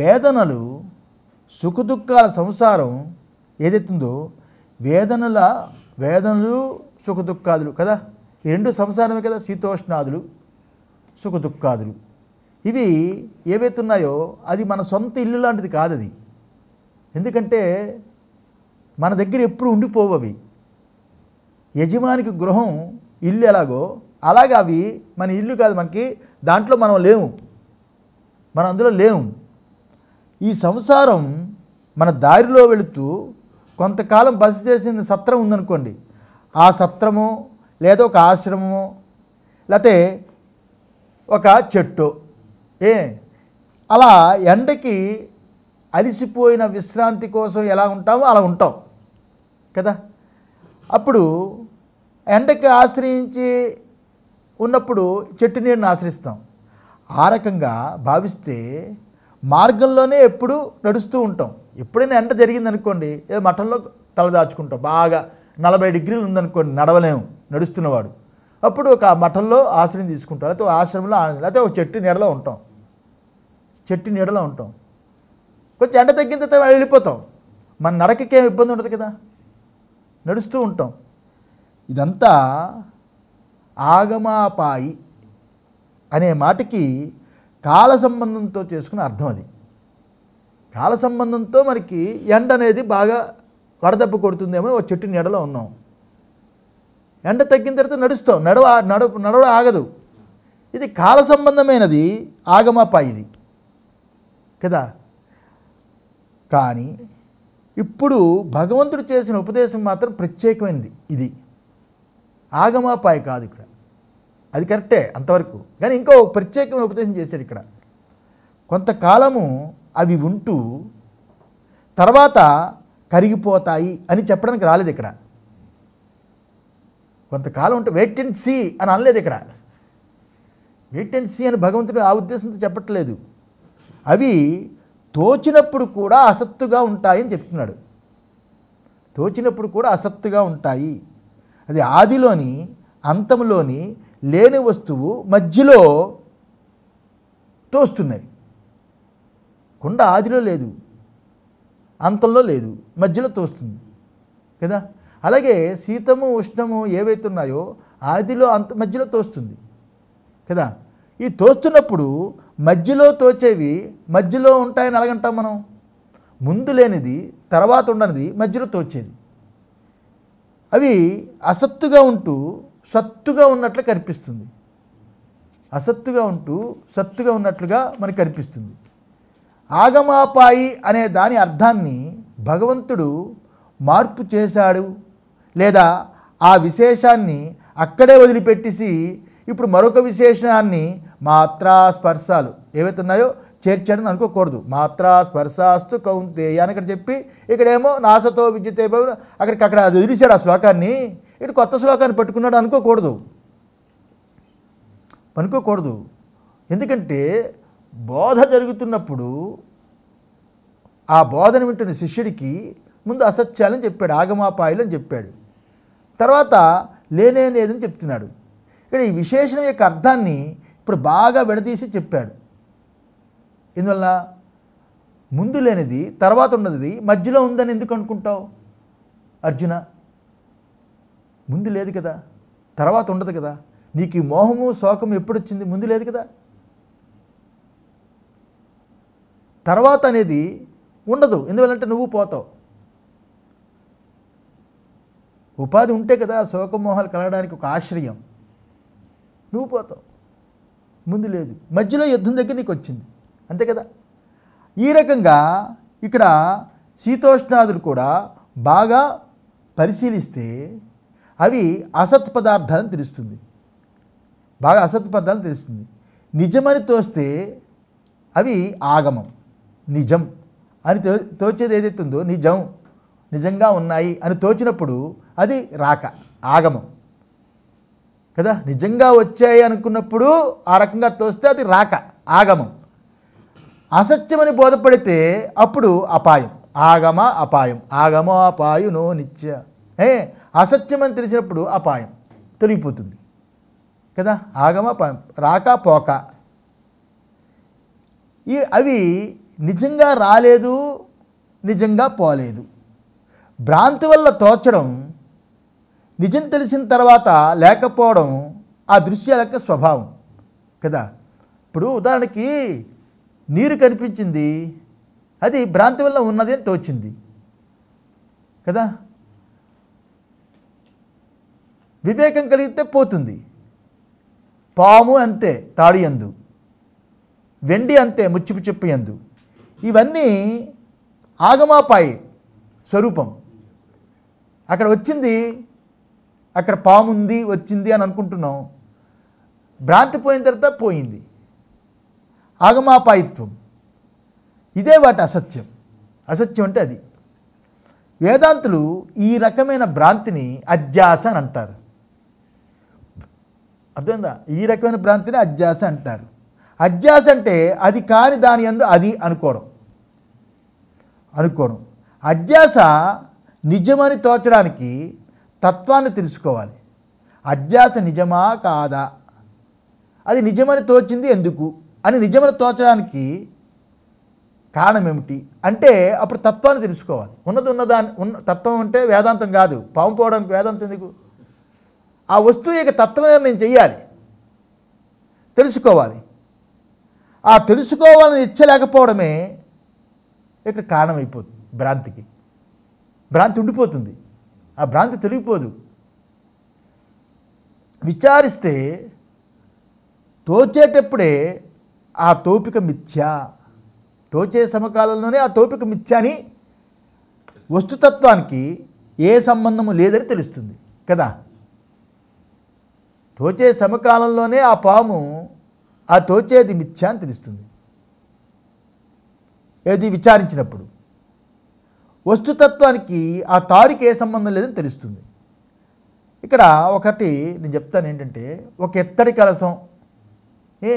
వేదనలు సుఖదుఖాల సంసారం ఏదైతుందో వేదనల వేదనలు సుఖదుఖాదులు కదా ఈ రెండు సంసారమే కదా శీతోష్ణాదులు సుఖదుఖాదులు ఇవి ఏవైతున్నాయో అది మన సొంత ఇల్లు లాంటిది కాదు అది ఎందుకంటే మన దగ్గర ఎప్పుడు ఉండిపోవు అవి యజమానికి గృహం ఇల్లు ఎలాగో అలాగే అవి మన ఇల్లు కాదు మనకి దాంట్లో మనం లేము మన అందులో లేము ఈ సంసారం మన దారిలో వెళుతూ కొంతకాలం బస చేసిన సత్రం ఉందనుకోండి ఆ సత్రము లేదా ఒక ఆశ్రమము లేకపోతే ఒక చెట్టు ఏ అలా ఎండకి అలిసిపోయిన విశ్రాంతి కోసం ఎలా ఉంటామో అలా ఉంటాం కదా అప్పుడు ఎండకి ఆశ్రయించి ఉన్నప్పుడు చెట్టు నీడని ఆశ్రయిస్తాం ఆ రకంగా భావిస్తే మార్గంలోనే ఎప్పుడు నడుస్తూ ఉంటాం ఎప్పుడైనా ఎండ జరిగిందనుకోండి ఏదో మఠంలో తలదాచుకుంటాం బాగా నలభై డిగ్రీలు ఉందనుకోండి నడవలేము నడుస్తున్నవాడు అప్పుడు ఒక మఠంలో ఆశ్రయం తీసుకుంటాం లేకపోతే ఆశ్రమంలో లేకపోతే ఒక చెట్టు నీడలో ఉంటాం చెట్టు నీడలో ఉంటాం కొంచెం ఎండ తగ్గిన తర్వాత వెళ్ళిపోతాం మన నడకకేం ఇబ్బంది ఉండదు కదా నడుస్తూ ఉంటాం ఇదంతా ఆగమాపాయి అనే మాటకి కాల సంబంధంతో చేసుకున్న అర్థం అది కాల సంబంధంతో మనకి ఎండ అనేది బాగా వడదెబ్బ కొడుతుందేమో ఒక చెట్టు నెడలో ఉన్నాం ఎండ తగ్గిన తర్వాత నడుస్తాం నడవ నడ నడవ ఆగదు ఇది కాల సంబంధమైనది ఆగమప ఇది కదా కానీ ఇప్పుడు భగవంతుడు చేసిన ఉపదేశం మాత్రం ప్రత్యేకమైనది ఇది ఆగమాపాయ కాదు ఇక్కడ అది కరెక్టే అంతవరకు కానీ ఇంకో ప్రత్యేకమైన ఉపదేశం చేశాడు ఇక్కడ కొంతకాలము అవి ఉంటూ తర్వాత కరిగిపోతాయి అని చెప్పడానికి రాలేదు ఇక్కడ కొంతకాలం ఉంటే వెయిట్ అండ్ సీ అని అనలేదు ఇక్కడ వెయిట్ అండ్ సీ అని భగవంతుడు ఆ ఉద్దేశంతో చెప్పట్లేదు అవి తోచినప్పుడు కూడా అసత్తుగా ఉంటాయని చెప్తున్నాడు తోచినప్పుడు కూడా అసత్తుగా ఉంటాయి అది ఆదిలోని అంతంలోని లేని వస్తువు మధ్యలో తోస్తున్నాయి కుండ ఆదిలో లేదు అంతంలో లేదు మధ్యలో తోస్తుంది కదా అలాగే శీతము ఉష్ణము ఏవైతే ఉన్నాయో ఆదిలో అంత మధ్యలో తోస్తుంది కదా ఈ తోస్తున్నప్పుడు మధ్యలో తోచేవి మధ్యలో ఉంటాయని అలాగంటాం మనం ముందు లేనిది తర్వాత ఉండనిది మధ్యలో తోచేది అవి అసత్తుగా ఉంటూ సత్తుగా ఉన్నట్లు కనిపిస్తుంది అసత్తుగా ఉంటూ సత్తుగా ఉన్నట్లుగా మనకు కనిపిస్తుంది ఆగమాపాయి అనే దాని అర్థాన్ని భగవంతుడు మార్పు చేశాడు లేదా ఆ విశేషాన్ని అక్కడే వదిలిపెట్టేసి ఇప్పుడు మరొక విశేషాన్ని మాత్రా స్పర్శాలు ఏవైతే ఉన్నాయో చేర్చాడని అనుకోకూడదు మాత్రా స్పర్శాస్తు కౌంతేయ అని అక్కడ చెప్పి ఇక్కడేమో నాసతో విద్యతే అక్కడికి అక్కడ అది వదిలేశాడు ఆ శ్లోకాన్ని ఇటు కొత్త శ్లోకాన్ని పట్టుకున్నాడు అనుకోకూడదు అనుకోకూడదు ఎందుకంటే బోధ జరుగుతున్నప్పుడు ఆ బోధను వింటున్న శిష్యుడికి ముందు అసత్యాలని చెప్పాడు ఆగమాపాయలు అని చెప్పాడు తర్వాత లేనే లేదని చెప్తున్నాడు ఇక్కడ ఈ విశేషణం యొక్క అర్థాన్ని ఇప్పుడు బాగా విడదీసి చెప్పాడు ఎందువల్ల ముందు లేనిది తర్వాత ఉన్నది మధ్యలో ఉందని ఎందుకు అనుకుంటావు అర్జున ముందు లేదు కదా తర్వాత ఉండదు కదా నీకు ఈ మోహము శోకం ఎప్పుడొచ్చింది ముందు లేదు కదా తర్వాత అనేది ఉండదు ఎందువల్లంటే నువ్వు పోతావు ఉపాధి ఉంటే కదా శోకమోహాలు కలగడానికి ఒక ఆశ్రయం నువ్వు పోతావు ముందు లేదు మధ్యలో యుద్ధం దగ్గర నీకు వచ్చింది అంతే కదా ఈ రకంగా ఇక్కడ శీతోష్ణాదులు కూడా బాగా పరిశీలిస్తే అవి అసత్ పదార్థాలను తెలుస్తుంది బాగా అసత్ పదార్థాలను తెలుస్తుంది నిజమని తోస్తే అవి ఆగమం నిజం అని తో తోచేది ఏదైతే ఉందో నిజం నిజంగా ఉన్నాయి అని తోచినప్పుడు అది రాక ఆగమం కదా నిజంగా వచ్చాయి అనుకున్నప్పుడు ఆ రకంగా తోస్తే అది రాక ఆగమం అసత్యమని బోధపడితే అప్పుడు అపాయం ఆగమ అపాయం ఆగమోపాయునో నిత్య ఏ అసత్యమని తెలిసినప్పుడు అపాయం తొలగిపోతుంది కదా ఆగమ రాక పోక ఈ అవి నిజంగా రాలేదు నిజంగా పోలేదు భ్రాంతి వల్ల తోచడం నిజం తెలిసిన తర్వాత లేకపోవడం ఆ దృశ్యాల యొక్క స్వభావం కదా ఇప్పుడు ఉదాహరణకి నీరు కనిపించింది అది భ్రాంతి వల్ల ఉన్నది అని తోచింది కదా వివేకం కలిగితే పోతుంది పాము అంతే తాడి అందు వెండి అంతే ముచ్చిపు చెప్పి అందు ఇవన్నీ ఆగమాపాయి స్వరూపం అక్కడ వచ్చింది అక్కడ పాము ఉంది వచ్చింది అని అనుకుంటున్నాం భ్రాంతి పోయిన తర్వాత పోయింది ఆగమాపాయిత్వం ఇదే వాటి అసత్యం అసత్యం అంటే అది వేదాంతులు ఈ రకమైన భ్రాంతిని అధ్యాస అని అంటారు అర్థమైందా ఈ రకమైన భ్రాంతిని అధ్యాస అంటారు అధ్యాస అంటే అది కాని దాని అందు అది అనుకోవడం అనుకోవడం అధ్యాస నిజమని తోచడానికి తత్వాన్ని తెలుసుకోవాలి అధ్యాస నిజమా కాదా అది నిజమని తోచింది ఎందుకు అని నిజమని తోచడానికి కారణం ఏమిటి అంటే అప్పుడు తత్వాన్ని తెలుసుకోవాలి ఉన్నది ఉన్నదాన్ని ఉన్న తత్వం అంటే వేదాంతం కాదు పాము పోవడానికి వేదాంతం ఎందుకు ఆ వస్తువు యొక్క నేను చేయాలి తెలుసుకోవాలి ఆ తెలుసుకోవాలని ఇచ్చలేకపోవడమే ఇక్కడ కారణమైపోతుంది భ్రాంతికి భ్రాంతి ఉండిపోతుంది ఆ భ్రాంతి తొలగిపోదు విచారిస్తే తోచేటప్పుడే ఆ తోపిక మిథ్య తోచే సమకాలంలోనే ఆ తోపిక మిథ్య అని వస్తుతత్వానికి ఏ సంబంధము లేదని తెలుస్తుంది కదా తోచే సమకాలంలోనే ఆ పాము ఆ తోచేది మిథ్య అని తెలుస్తుంది ఏది విచారించినప్పుడు వస్తుతత్వానికి ఆ తారుకి ఏ సంబంధం లేదని తెలుస్తుంది ఇక్కడ ఒకటి నేను చెప్తాను ఏంటంటే ఒక ఎత్తడి కలసం ఏ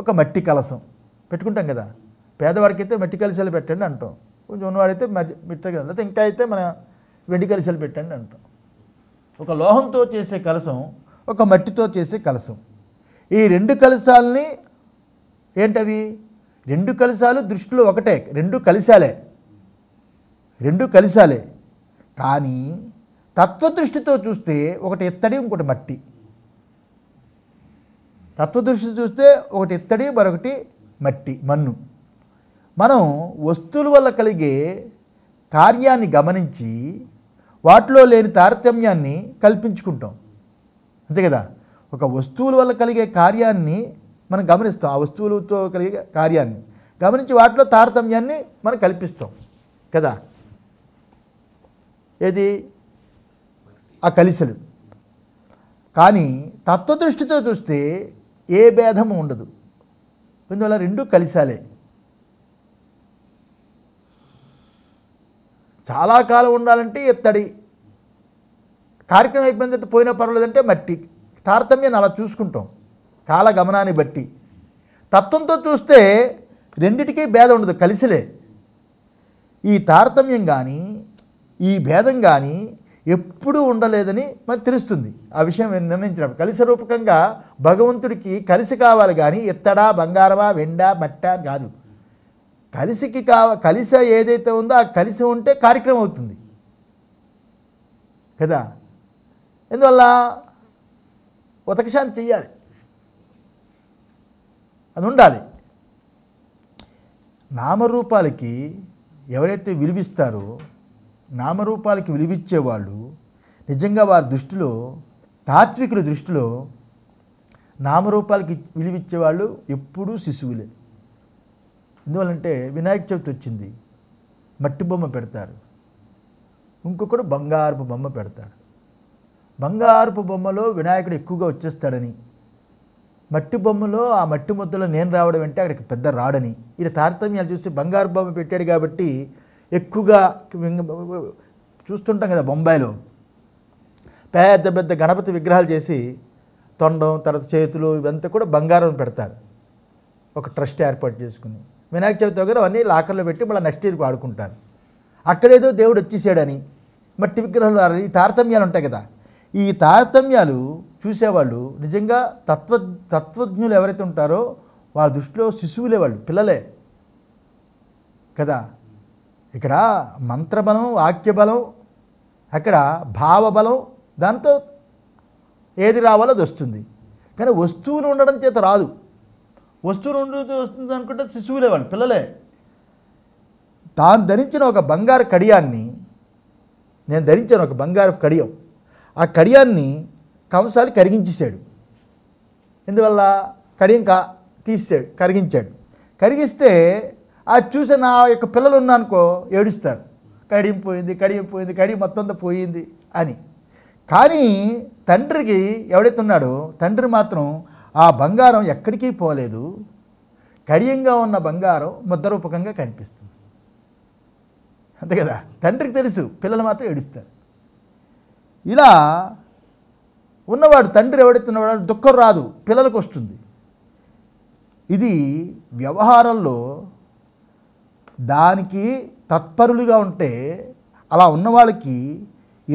ఒక మట్టి కలసం పెట్టుకుంటాం కదా పేదవాడికి అయితే మట్టి కలిసాలు పెట్టండి అంటాం కొంచెం ఉన్నవాడైతే మిట్ట లేకపోతే ఇంకా అయితే మన వెండి కలిసాలు పెట్టండి అంటాం ఒక లోహంతో చేసే కలసం ఒక మట్టితో చేసే కలసం ఈ రెండు కలసాలని ఏంటవి రెండు కలసాలు దృష్టిలో ఒకటే రెండు కలిశాలే రెండు కలిశాలే కానీ తత్వదృష్టితో చూస్తే ఒకటి ఎత్తడి ఇంకోటి మట్టి తత్వదృష్టి చూస్తే ఒకటి ఎత్తడి మరొకటి మట్టి మన్ను మనం వస్తువుల వల్ల కలిగే కార్యాన్ని గమనించి వాటిలో లేని తారతమ్యాన్ని కల్పించుకుంటాం అంతే కదా ఒక వస్తువుల వల్ల కలిగే కార్యాన్ని మనం గమనిస్తాం ఆ వస్తువులతో కలిగే కార్యాన్ని గమనించి వాటిలో తారతమ్యాన్ని మనం కల్పిస్తాం కదా ఏది ఆ కలిసలు కానీ తత్వదృష్టితో చూస్తే ఏ భేదము ఉండదు ఇందువల్ల రెండు కలిసాలే చాలా కాలం ఉండాలంటే ఎత్తడి కార్యక్రమం అయిపోయిన తర్వాత పోయినా పర్వాలేదంటే మట్టి తారతమ్యాన్ని అలా చూసుకుంటాం కాలగమనాన్ని బట్టి తత్వంతో చూస్తే రెండిటికీ భేదం ఉండదు కలిసిలే ఈ తారతమ్యం కానీ ఈ భేదం కానీ ఎప్పుడూ ఉండలేదని మనకు తెలుస్తుంది ఆ విషయం నిర్ణయించినప్పుడు కలిసి రూపకంగా భగవంతుడికి కలిసి కావాలి కానీ ఎత్తడా బంగారమా వెండా మట్ట కాదు కలిసికి కావ కలిస ఏదైతే ఉందో ఆ కలిసి ఉంటే కార్యక్రమం అవుతుంది కదా ఎందువల్ల ఉతకశాంతి చెయ్యాలి అది ఉండాలి నామరూపాలకి ఎవరైతే విలువిస్తారో నామరూపాలకి విలువిచ్చే వాళ్ళు నిజంగా వారి దృష్టిలో తాత్వికుల దృష్టిలో నామరూపాలకి విలువిచ్చే వాళ్ళు ఎప్పుడూ శిశువులే ఎందువల్లంటే వినాయక చవితి వచ్చింది మట్టి బొమ్మ పెడతారు ఇంకొకడు బంగారపు బొమ్మ పెడతాడు బంగారపు బొమ్మలో వినాయకుడు ఎక్కువగా వచ్చేస్తాడని మట్టి బొమ్మలో ఆ మట్టి ముద్దలో నేను రావడం అంటే అక్కడికి పెద్ద రాడని ఇది తారతమ్యాలు చూసి బంగారు బొమ్మ పెట్టాడు కాబట్టి ఎక్కువగా చూస్తుంటాం కదా బొంబాయిలో పెద్ద పెద్ద గణపతి విగ్రహాలు చేసి తొండం తర్వాత చేతులు ఇవంతా కూడా బంగారం పెడతారు ఒక ట్రస్ట్ ఏర్పాటు చేసుకుని వినాయక చవితి దగ్గర అవన్నీ లాకర్లో పెట్టి మళ్ళీ నెక్స్ట్ ఇయర్కి వాడుకుంటారు అక్కడేదో దేవుడు వచ్చేసాడని మట్టి విగ్రహాలు ఈ తారతమ్యాలు ఉంటాయి కదా ఈ తారతమ్యాలు చూసేవాళ్ళు నిజంగా తత్వ తత్వజ్ఞులు ఎవరైతే ఉంటారో వాళ్ళ దృష్టిలో శిశువులే వాళ్ళు పిల్లలే కదా ఇక్కడ మంత్రబలం వాక్యబలం అక్కడ భావబలం దాంతో ఏది రావాలో అది వస్తుంది కానీ వస్తువులు ఉండడం చేత రాదు వస్తువులు ఉండడం వస్తుంది అనుకుంటే శిశువులే వాళ్ళు పిల్లలే తాను ధరించిన ఒక బంగారు కడియాన్ని నేను ధరించాను ఒక బంగారు కడియం ఆ కడియాన్ని కంసాలి కరిగించేశాడు ఎందువల్ల కడియం కా తీసాడు కరిగించాడు కరిగిస్తే అది చూసి నా యొక్క పిల్లలు ఉన్నానుకో ఏడుస్తారు కడియం పోయింది కడియం పోయింది కడియం మొత్తం పోయింది అని కానీ తండ్రికి ఎవడైతే ఉన్నాడో తండ్రి మాత్రం ఆ బంగారం ఎక్కడికి పోలేదు కడియంగా ఉన్న బంగారం ముద్దరూపకంగా కనిపిస్తుంది అంతే కదా తండ్రికి తెలుసు పిల్లలు మాత్రం ఏడుస్తారు ఇలా ఉన్నవాడు తండ్రి ఎవడైతే ఉన్నవాడు దుఃఖం రాదు పిల్లలకు వస్తుంది ఇది వ్యవహారంలో దానికి తత్పరులుగా ఉంటే అలా ఉన్న వాళ్ళకి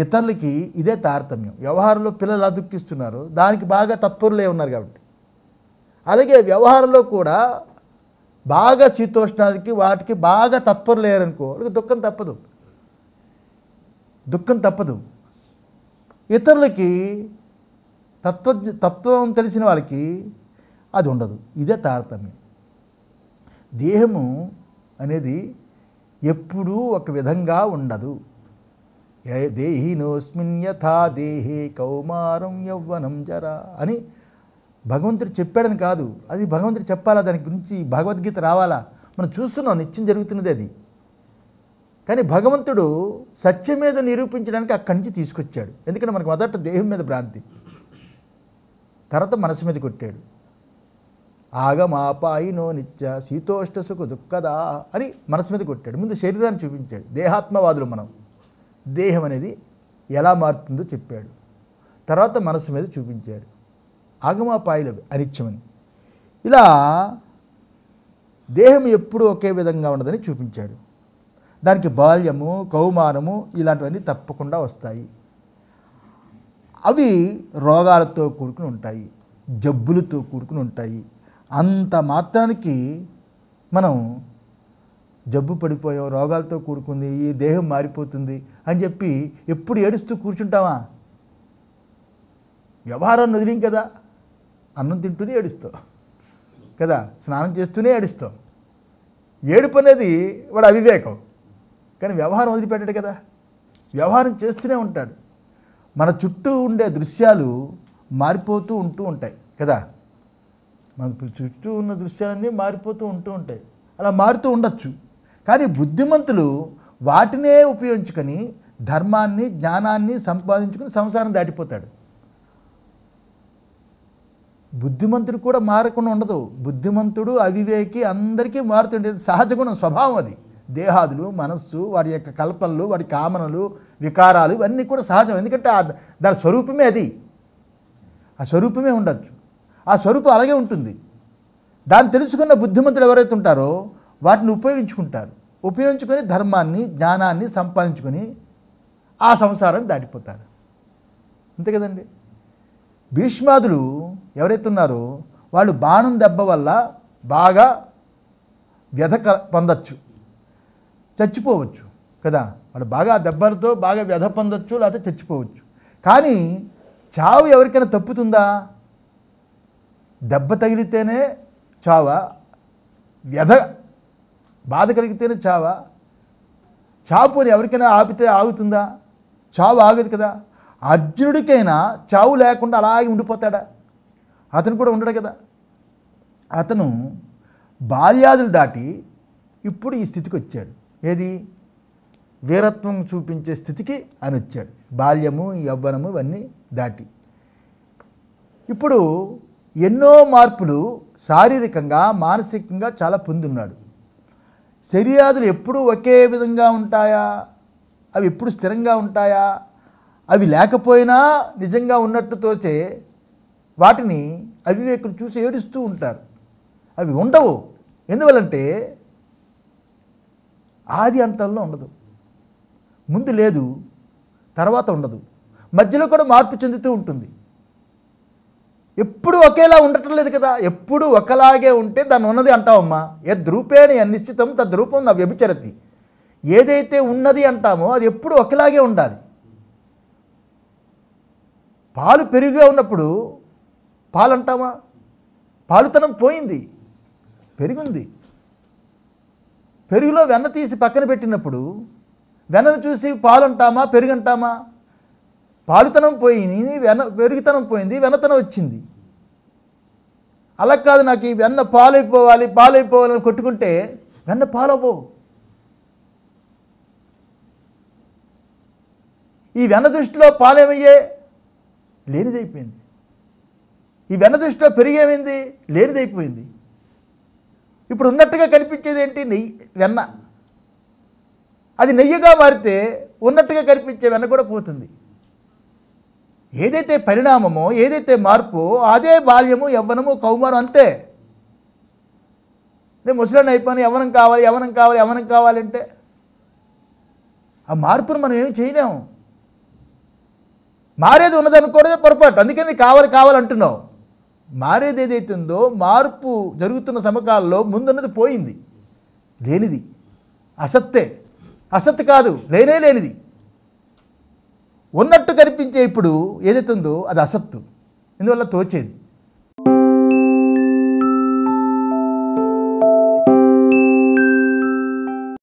ఇతరులకి ఇదే తారతమ్యం వ్యవహారంలో పిల్లలు దుఃఖిస్తున్నారు దానికి బాగా తత్పరులే ఉన్నారు కాబట్టి అలాగే వ్యవహారంలో కూడా బాగా శీతోష్ణాలకి వాటికి బాగా తత్పరులేరనుకో దుఃఖం తప్పదు దుఃఖం తప్పదు ఇతరులకి తత్వ తత్వం తెలిసిన వాళ్ళకి అది ఉండదు ఇదే తారతమ్యం దేహము అనేది ఎప్పుడూ ఒక విధంగా ఉండదు దేహినోస్మిన్ యథా దేహే కౌమారం యౌవనం జరా అని భగవంతుడు చెప్పాడని కాదు అది భగవంతుడు చెప్పాలా దాని గురించి భగవద్గీత రావాలా మనం చూస్తున్నాం నిత్యం జరుగుతున్నది అది కానీ భగవంతుడు సత్యం మీద నిరూపించడానికి అక్కడి నుంచి తీసుకొచ్చాడు ఎందుకంటే మనకు మొదట దేహం మీద భ్రాంతి తర్వాత మనసు మీద కొట్టాడు ఆగమాపాయినో నిత్య సుఖ దుఃఖదా అని మనసు మీద కొట్టాడు ముందు శరీరాన్ని చూపించాడు దేహాత్మవాదులు మనం దేహం అనేది ఎలా మారుతుందో చెప్పాడు తర్వాత మనసు మీద చూపించాడు ఆగమాపాయలు అనిత్యమని ఇలా దేహం ఎప్పుడూ ఒకే విధంగా ఉండదని చూపించాడు దానికి బాల్యము కౌమారము ఇలాంటివన్నీ తప్పకుండా వస్తాయి అవి రోగాలతో కూడుకుని ఉంటాయి జబ్బులతో కూడుకుని ఉంటాయి అంత మాత్రానికి మనం జబ్బు పడిపోయాం రోగాలతో కూడుకుంది ఈ దేహం మారిపోతుంది అని చెప్పి ఎప్పుడు ఏడుస్తూ కూర్చుంటామా వ్యవహారం వదిలేం కదా అన్నం తింటూనే ఏడుస్తాం కదా స్నానం చేస్తూనే ఏడుస్తాం ఏడుపు అనేది వాడు అవివేకం కానీ వ్యవహారం వదిలిపెట్టాడు కదా వ్యవహారం చేస్తూనే ఉంటాడు మన చుట్టూ ఉండే దృశ్యాలు మారిపోతూ ఉంటూ ఉంటాయి కదా మన చుట్టూ ఉన్న దృశ్యాలన్నీ మారిపోతూ ఉంటూ ఉంటాయి అలా మారుతూ ఉండొచ్చు కానీ బుద్ధిమంతులు వాటినే ఉపయోగించుకొని ధర్మాన్ని జ్ఞానాన్ని సంపాదించుకుని సంసారం దాటిపోతాడు బుద్ధిమంతుడు కూడా మారకుండా ఉండదు బుద్ధిమంతుడు అవివేకి అందరికీ మారుతుండేది సహజ గుణం స్వభావం అది దేహాదులు మనస్సు వారి యొక్క కల్పనలు వారి కామనలు వికారాలు ఇవన్నీ కూడా సహజం ఎందుకంటే దాని స్వరూపమే అది ఆ స్వరూపమే ఉండొచ్చు ఆ స్వరూపం అలాగే ఉంటుంది దాన్ని తెలుసుకున్న బుద్ధిమంతులు ఎవరైతే ఉంటారో వాటిని ఉపయోగించుకుంటారు ఉపయోగించుకొని ధర్మాన్ని జ్ఞానాన్ని సంపాదించుకొని ఆ సంసారాన్ని దాటిపోతారు అంతే కదండి భీష్మాదులు ఎవరైతే ఉన్నారో వాళ్ళు బాణం దెబ్బ వల్ల బాగా వ్యధ పొందచ్చు చచ్చిపోవచ్చు కదా వాడు బాగా దెబ్బలతో బాగా వ్యధ పొందొచ్చు లేకపోతే చచ్చిపోవచ్చు కానీ చావు ఎవరికైనా తప్పుతుందా దెబ్బ తగిలితేనే చావా వ్యధ బాధ కలిగితేనే చావా చావుని ఎవరికైనా ఆపితే ఆగుతుందా చావు ఆగదు కదా అర్జునుడికైనా చావు లేకుండా అలాగే ఉండిపోతాడా అతను కూడా ఉండడు కదా అతను బాల్యాదులు దాటి ఇప్పుడు ఈ స్థితికి వచ్చాడు ఏది వీరత్వం చూపించే స్థితికి అని వచ్చాడు బాల్యము యవ్వనము ఇవన్నీ దాటి ఇప్పుడు ఎన్నో మార్పులు శారీరకంగా మానసికంగా చాలా పొందున్నాడు శరీరాదులు ఎప్పుడూ ఒకే విధంగా ఉంటాయా అవి ఎప్పుడు స్థిరంగా ఉంటాయా అవి లేకపోయినా నిజంగా ఉన్నట్టు తోచే వాటిని అవివేకులు చూసి ఏడుస్తూ ఉంటారు అవి ఉండవు ఎందువలంటే ఆది అంతంలో ఉండదు ముందు లేదు తర్వాత ఉండదు మధ్యలో కూడా మార్పు చెందుతూ ఉంటుంది ఎప్పుడు ఒకేలా ఉండటం లేదు కదా ఎప్పుడు ఒకలాగే ఉంటే దాన్ని ఉన్నది అంటావమ్మా ఏ ద్రూపేణి అనిశ్చితం తద్రూపం నా వ్యభిచరతి ఏదైతే ఉన్నది అంటామో అది ఎప్పుడు ఒకలాగే ఉండాలి పాలు పెరుగుగా ఉన్నప్పుడు పాలు అంటామా పాలుతనం పోయింది పెరిగింది పెరుగులో వెన్న తీసి పక్కన పెట్టినప్పుడు వెన్నను చూసి పాలు అంటామా అంటామా పాలుతనం పోయింది వెన్న పెరుగుతనం పోయింది వెన్నతనం వచ్చింది అలా కాదు నాకు ఈ వెన్న పాలైపోవాలి పాలైపోవాలని కొట్టుకుంటే వెన్న పాలవ్వవు ఈ వెన్న దృష్టిలో పాలేమయ్యే లేనిదైపోయింది ఈ వెన్న దృష్టిలో పెరిగేమైంది లేనిదైపోయింది ఇప్పుడు ఉన్నట్టుగా కనిపించేది ఏంటి నెయ్యి వెన్న అది నెయ్యిగా మారితే ఉన్నట్టుగా కనిపించే వెన్న కూడా పోతుంది ఏదైతే పరిణామమో ఏదైతే మార్పు అదే బాల్యము యవ్వనము కౌమారం అంతే నేను ముసలాన్ని అయిపోయాను యవనం కావాలి యవ్వనం కావాలి యవనం కావాలంటే ఆ మార్పును మనం ఏమి చేయలేము మారేది ఉన్నదనుకోవడమే పొరపాటు అందుకని కావాలి కావాలంటున్నావు మారేది ఏదైతే ఉందో మార్పు జరుగుతున్న సమకాలలో ముందున్నది పోయింది లేనిది అసత్తే అసత్ కాదు లేనే లేనిది ఉన్నట్టు కనిపించే ఇప్పుడు ఏదైతే ఉందో అది అసత్తు ఇందువల్ల తోచేది